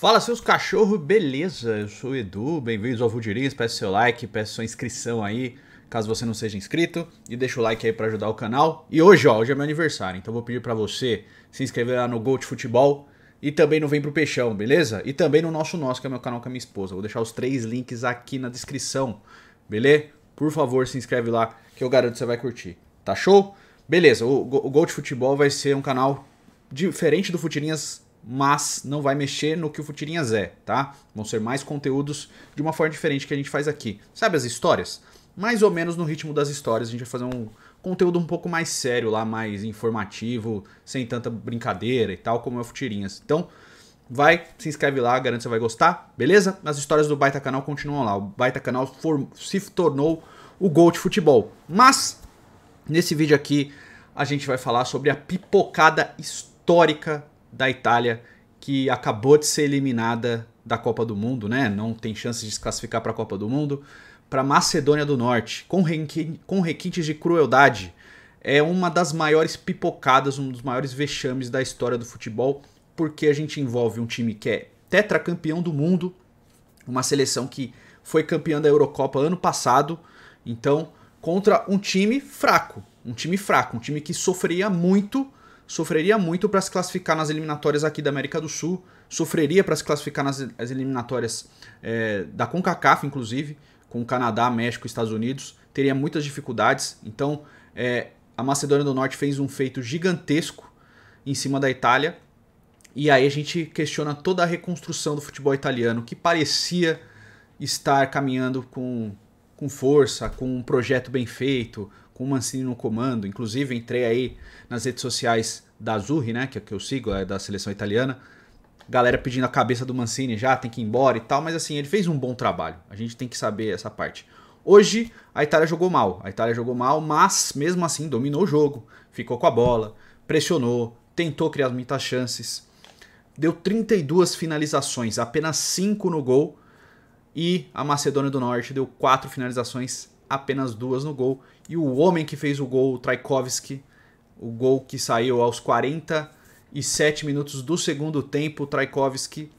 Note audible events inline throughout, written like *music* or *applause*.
Fala seus cachorros, beleza? Eu sou o Edu, bem-vindos ao Vudirins, peço seu like, peço sua inscrição aí, caso você não seja inscrito, e deixa o like aí para ajudar o canal. E hoje, ó, hoje é meu aniversário, então vou pedir para você se inscrever lá no Gold Futebol e também no Vem Pro Peixão, beleza? E também no Nosso Nosso, que é meu canal com a minha esposa. Vou deixar os três links aqui na descrição, beleza? Por favor, se inscreve lá, que eu garanto que você vai curtir. Tá show? Beleza, o, o Gold Futebol vai ser um canal diferente do Futirinhas mas não vai mexer no que o Futirinhas é, tá? Vão ser mais conteúdos de uma forma diferente que a gente faz aqui. Sabe as histórias? Mais ou menos no ritmo das histórias, a gente vai fazer um conteúdo um pouco mais sério lá, mais informativo, sem tanta brincadeira e tal, como é o Futirinhas. Então, vai, se inscreve lá, garanto que você vai gostar, beleza? As histórias do Baita Canal continuam lá. O Baita Canal for, se tornou o gol de futebol. Mas, nesse vídeo aqui, a gente vai falar sobre a pipocada histórica da Itália, que acabou de ser eliminada da Copa do Mundo, né? Não tem chance de se classificar para a Copa do Mundo, para Macedônia do Norte, com, com requintes de crueldade. É uma das maiores pipocadas, um dos maiores vexames da história do futebol, porque a gente envolve um time que é tetracampeão do mundo, uma seleção que foi campeã da Eurocopa ano passado, então contra um time fraco, um time fraco, um time que sofria muito sofreria muito para se classificar nas eliminatórias aqui da América do Sul, sofreria para se classificar nas eliminatórias é, da CONCACAF, inclusive, com Canadá, México e Estados Unidos, teria muitas dificuldades. Então, é, a Macedônia do Norte fez um feito gigantesco em cima da Itália. E aí a gente questiona toda a reconstrução do futebol italiano, que parecia estar caminhando com, com força, com um projeto bem feito, com o Mancini no comando. Inclusive, entrei aí nas redes sociais da Azurri, né? Que, é que eu sigo, é da seleção italiana. Galera pedindo a cabeça do Mancini já, tem que ir embora e tal. Mas assim, ele fez um bom trabalho. A gente tem que saber essa parte. Hoje, a Itália jogou mal. A Itália jogou mal, mas mesmo assim dominou o jogo. Ficou com a bola, pressionou, tentou criar muitas chances. Deu 32 finalizações, apenas 5 no gol. E a Macedônia do Norte deu 4 finalizações, apenas duas no gol. E o homem que fez o gol, o Traikovski, o gol que saiu aos 47 minutos do segundo tempo, o Traikovski,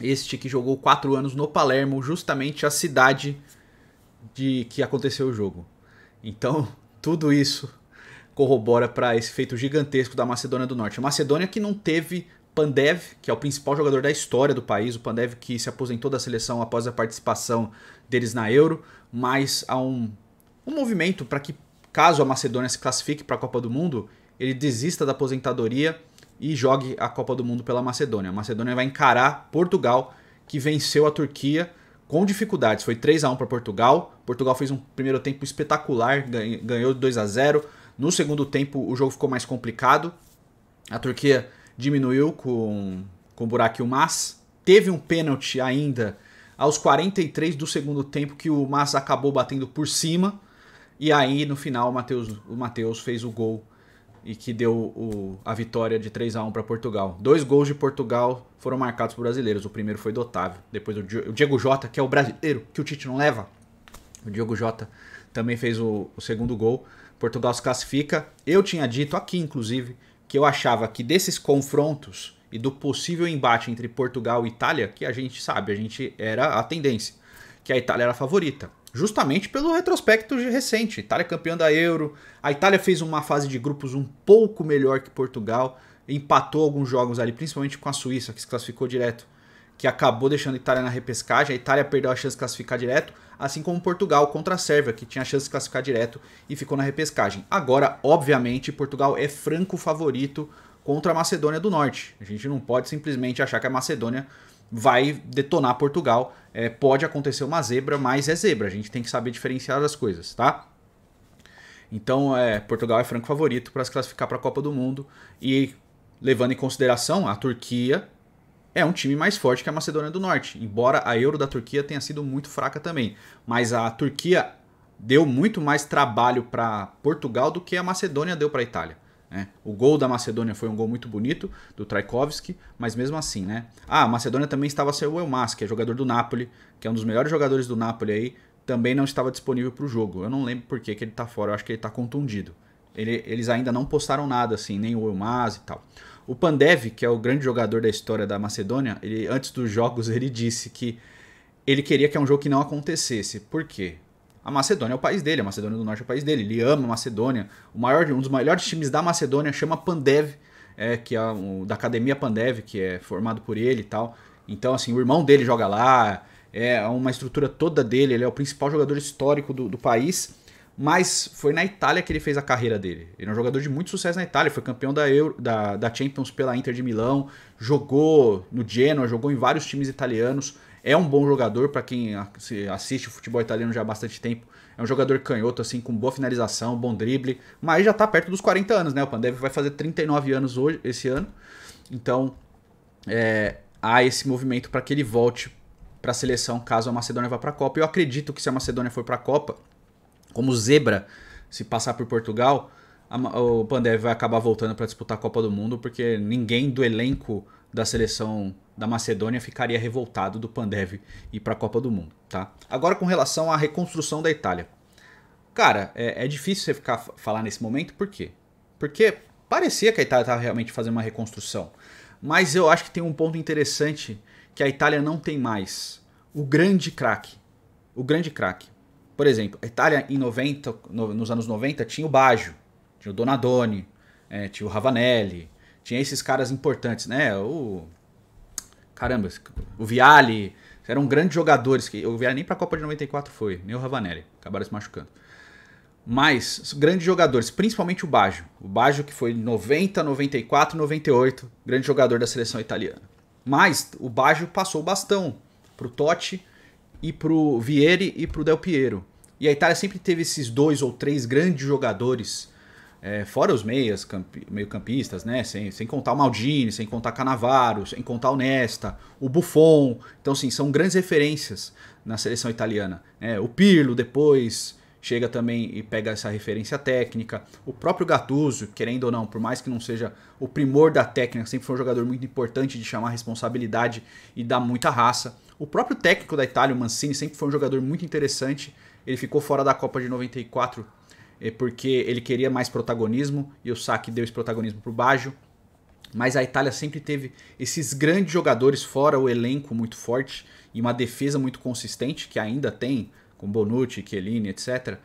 este que jogou quatro anos no Palermo, justamente a cidade de que aconteceu o jogo. Então, *laughs* tudo isso corrobora para esse feito gigantesco da Macedônia do Norte. A Macedônia que não teve Pandev, que é o principal jogador da história do país, o Pandev que se aposentou da seleção após a participação deles na Euro, mas há um, um movimento para que, caso a Macedônia se classifique para a Copa do Mundo, ele desista da aposentadoria e jogue a Copa do Mundo pela Macedônia. A Macedônia vai encarar Portugal, que venceu a Turquia com dificuldades. Foi 3 a 1 para Portugal. Portugal fez um primeiro tempo espetacular, ganhou 2 a 0. No segundo tempo o jogo ficou mais complicado. A Turquia diminuiu com, com Burak Mas Teve um pênalti ainda aos 43 do segundo tempo que o Mas acabou batendo por cima. E aí, no final, o Matheus fez o gol e que deu o, a vitória de 3 a 1 para Portugal. Dois gols de Portugal foram marcados por brasileiros. O primeiro foi do Otávio, depois o, o Diego Jota, que é o brasileiro que o Tite não leva. O Diego Jota também fez o, o segundo gol. Portugal se classifica. Eu tinha dito aqui, inclusive, que eu achava que desses confrontos e do possível embate entre Portugal e Itália, que a gente sabe, a gente era a tendência, que a Itália era a favorita. Justamente pelo retrospecto recente. Itália campeã da Euro, a Itália fez uma fase de grupos um pouco melhor que Portugal, empatou alguns jogos ali, principalmente com a Suíça, que se classificou direto que acabou deixando a Itália na repescagem. A Itália perdeu a chance de classificar direto, assim como Portugal contra a Sérvia, que tinha a chance de classificar direto e ficou na repescagem. Agora, obviamente, Portugal é franco favorito contra a Macedônia do Norte. A gente não pode simplesmente achar que a Macedônia vai detonar Portugal. É, pode acontecer uma zebra, mas é zebra. A gente tem que saber diferenciar as coisas, tá? Então, é, Portugal é franco favorito para se classificar para a Copa do Mundo e levando em consideração a Turquia, é um time mais forte que a Macedônia do Norte, embora a Euro da Turquia tenha sido muito fraca também. Mas a Turquia deu muito mais trabalho para Portugal do que a Macedônia deu para a Itália. Né? O gol da Macedônia foi um gol muito bonito, do Trajkovski, mas mesmo assim, né? Ah, a Macedônia também estava sem o Elmas, que é jogador do Napoli, que é um dos melhores jogadores do Napoli aí, também não estava disponível para o jogo. Eu não lembro por que, que ele está fora, eu acho que ele está contundido. Ele, eles ainda não postaram nada, assim, nem o Elmas e tal. O Pandev, que é o grande jogador da história da Macedônia, ele antes dos jogos ele disse que ele queria que é um jogo que não acontecesse. Por quê? A Macedônia é o país dele, a Macedônia do Norte é o país dele. Ele ama a Macedônia. O maior, um dos melhores times da Macedônia chama Pandev, é, que é um, da academia Pandev, que é formado por ele e tal. Então, assim, o irmão dele joga lá, é uma estrutura toda dele, ele é o principal jogador histórico do, do país. Mas foi na Itália que ele fez a carreira dele. Ele é um jogador de muito sucesso na Itália, foi campeão da, Euro, da, da Champions pela Inter de Milão, jogou no Genoa, jogou em vários times italianos. É um bom jogador para quem assiste o futebol italiano já há bastante tempo. É um jogador canhoto, assim, com boa finalização, bom drible, mas já tá perto dos 40 anos, né? O Pandev vai fazer 39 anos hoje, esse ano. Então, é, há esse movimento para que ele volte para a seleção caso a Macedônia vá para a Copa. Eu acredito que se a Macedônia for para a Copa, como zebra, se passar por Portugal, a, o Pandev vai acabar voltando para disputar a Copa do Mundo, porque ninguém do elenco da seleção da Macedônia ficaria revoltado do Pandev ir para a Copa do Mundo, tá? Agora com relação à reconstrução da Itália. Cara, é, é difícil você ficar falar nesse momento, por quê? Porque parecia que a Itália estava realmente fazendo uma reconstrução, mas eu acho que tem um ponto interessante que a Itália não tem mais o grande craque, o grande craque. Por exemplo, a Itália em 90, no, nos anos 90 tinha o Baggio, tinha o Donadoni, é, tinha o Ravanelli, tinha esses caras importantes, né? O caramba, o Vialli, eram grandes jogadores que o Vialli nem para a Copa de 94 foi, nem o Ravanelli, acabaram se machucando. Mas grandes jogadores, principalmente o Baggio. O Baggio que foi 90, 94, 98, grande jogador da seleção italiana. Mas o Baggio passou o bastão pro Totti e pro Vieri e pro Del Piero. E a Itália sempre teve esses dois ou três grandes jogadores, é, fora os meias, meio-campistas, né? Sem, sem contar o Maldini, sem contar Canavaro, sem contar o Nesta, o Buffon. Então, sim, são grandes referências na seleção italiana. É, o Pirlo depois chega também e pega essa referência técnica. O próprio Gattuso, querendo ou não, por mais que não seja o primor da técnica, sempre foi um jogador muito importante de chamar responsabilidade e dar muita raça. O próprio técnico da Itália, o Mancini, sempre foi um jogador muito interessante. Ele ficou fora da Copa de 94 eh, porque ele queria mais protagonismo e o Saque deu esse protagonismo para o Baggio. Mas a Itália sempre teve esses grandes jogadores fora o elenco muito forte e uma defesa muito consistente que ainda tem com Bonucci, Chiellini, etc.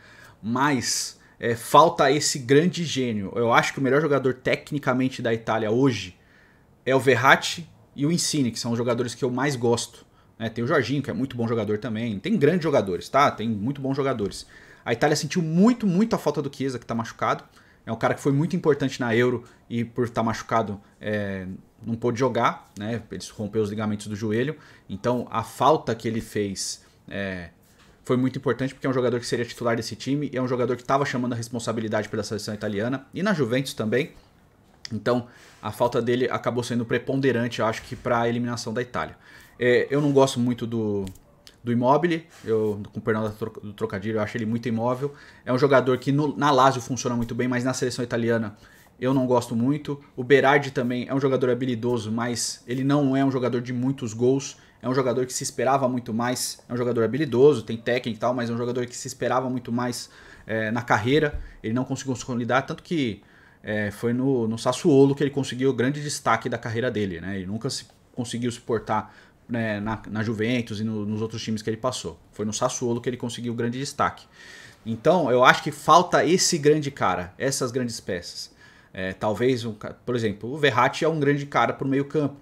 Mas é, falta esse grande gênio. Eu acho que o melhor jogador tecnicamente da Itália hoje é o Verratti e o Insigne, que são os jogadores que eu mais gosto. Né? Tem o Jorginho, que é muito bom jogador também. Tem grandes jogadores, tá? Tem muito bons jogadores. A Itália sentiu muito, muito a falta do Chiesa, que tá machucado. É um cara que foi muito importante na Euro e por estar tá machucado é, não pôde jogar, né? Ele rompeu os ligamentos do joelho. Então a falta que ele fez é, foi muito importante porque é um jogador que seria titular desse time e é um jogador que estava chamando a responsabilidade pela seleção italiana e na Juventus também. Então a falta dele acabou sendo preponderante, eu acho que para a eliminação da Itália. É, eu não gosto muito do, do Immobile, eu, com perdão do trocadilho, eu acho ele muito imóvel. É um jogador que no, na Lazio funciona muito bem, mas na seleção italiana eu não gosto muito. O Berardi também é um jogador habilidoso, mas ele não é um jogador de muitos gols. É um jogador que se esperava muito mais. É um jogador habilidoso, tem técnica e tal, mas é um jogador que se esperava muito mais é, na carreira. Ele não conseguiu se consolidar, tanto que é, foi no, no Sassuolo que ele conseguiu o grande destaque da carreira dele. Né? Ele nunca se, conseguiu se né, na, na, Juventus e no, nos outros times que ele passou. Foi no Sassuolo que ele conseguiu grande destaque. Então, eu acho que falta esse grande cara, essas grandes peças. É, talvez, um, por exemplo, o Verratti é um grande cara para o meio campo.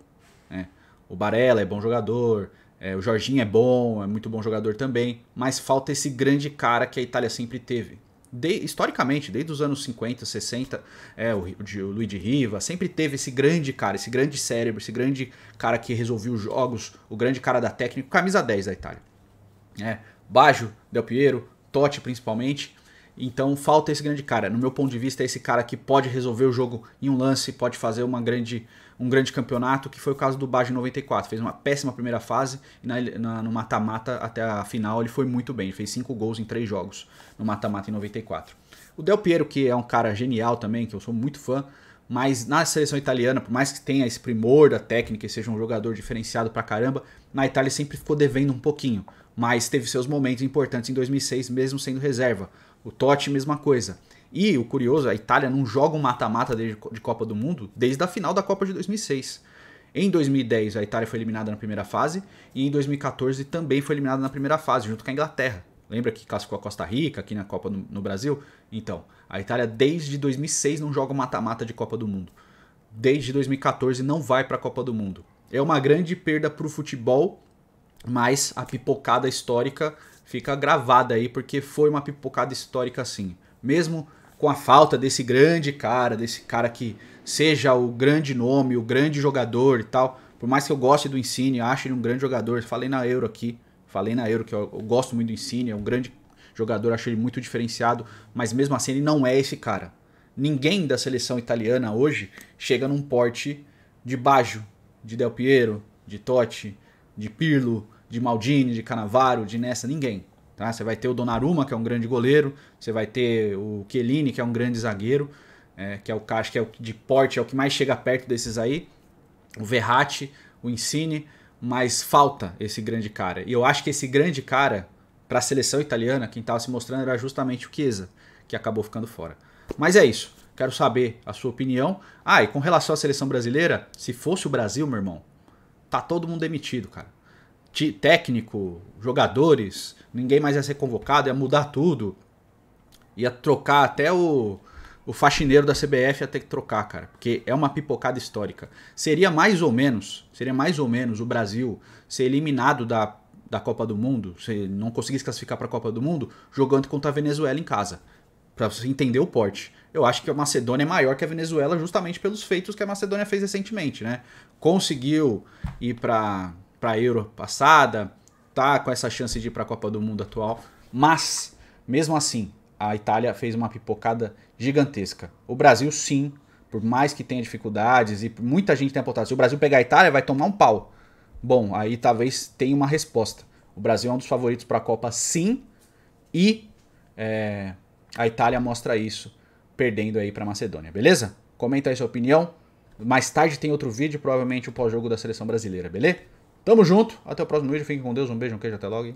Né? O Barella é bom jogador, é, o Jorginho é bom, é muito bom jogador também, mas falta esse grande cara que a Itália sempre teve de, historicamente, desde os anos 50, 60, é, o, o Luiz de Riva sempre teve esse grande cara, esse grande cérebro, esse grande cara que resolvia os jogos, o grande cara da técnica, camisa 10 da Itália. É, Baggio, Del Piero, Totti principalmente. Então falta esse grande cara. No meu ponto de vista, é esse cara que pode resolver o jogo em um lance, pode fazer uma grande, um grande campeonato, que foi o caso do Baj em 94. Fez uma péssima primeira fase e na, na no mata-mata até a final ele foi muito bem. Ele fez 5 gols em 3 jogos no mata-mata em 94. O Del Piero, que é um cara genial também, que eu sou muito fã, mas na seleção italiana, por mais que tenha esse primor da técnica e seja um jogador diferenciado pra caramba, na Itália sempre ficou devendo um pouquinho, mas teve seus momentos importantes em 2006, mesmo sendo reserva. O Totti, mesma coisa. E o curioso, a Itália não joga um mata-mata de Copa do Mundo desde a final da Copa de 2006. Em 2010, a Itália foi eliminada na primeira fase e em 2014 também foi eliminada na primeira fase, junto com a Inglaterra. Lembra que classificou a Costa Rica aqui na Copa no, no Brasil? Então, a Itália desde 2006 não joga um mata-mata de Copa do Mundo. Desde 2014 não vai para a Copa do Mundo. É uma grande perda para o futebol, mas a pipocada histórica fica gravada aí, porque foi uma pipocada histórica assim. Mesmo com a falta desse grande cara, desse cara que seja o grande nome, o grande jogador e tal. Por mais que eu goste do Insigne, acho ele um grande jogador. Falei na Euro aqui, falei na Euro que eu, eu gosto muito do Insigne, é um grande jogador, acho ele muito diferenciado, mas mesmo assim ele não é esse cara. Ninguém da seleção italiana hoje chega num porte de Baggio, de Del Piero, de Totti, de Pirlo, de Maldini, de Canavaro, de Nessa, ninguém. Tá? Você vai ter o Donnarumma, que é um grande goleiro, você vai ter o Chiellini, que é um grande zagueiro, é, que é o caixa, que é o de porte, é o que mais chega perto desses aí, o Verratti, o Insigne, mas falta esse grande cara. E eu acho que esse grande cara, para a seleção italiana, quem estava se mostrando era justamente o Chiesa, que acabou ficando fora. Mas é isso. Quero saber a sua opinião. Ah, e com relação à seleção brasileira, se fosse o Brasil, meu irmão, tá todo mundo demitido, cara técnico, jogadores, ninguém mais ia ser convocado, ia mudar tudo. Ia trocar até o, o faxineiro da CBF ia ter que trocar, cara, porque é uma pipocada histórica. Seria mais ou menos, seria mais ou menos o Brasil ser eliminado da, da Copa do Mundo, se não conseguisse classificar para a Copa do Mundo, jogando contra a Venezuela em casa. Para você entender o porte. Eu acho que a Macedônia é maior que a Venezuela justamente pelos feitos que a Macedônia fez recentemente, né? Conseguiu ir para para Euro passada, tá com essa chance de ir para a Copa do Mundo atual, mas mesmo assim, a Itália fez uma pipocada gigantesca. O Brasil sim, por mais que tenha dificuldades e muita gente tenha apontado, se o Brasil pegar a Itália vai tomar um pau. Bom, aí talvez tenha uma resposta. O Brasil é um dos favoritos para a Copa sim, e é, a Itália mostra isso perdendo aí para a Macedônia, beleza? Comenta aí sua opinião. Mais tarde tem outro vídeo, provavelmente o pós-jogo da seleção brasileira, beleza? Tamo junto, até o próximo vídeo, fiquem com Deus, um beijo, um queijo, até logo.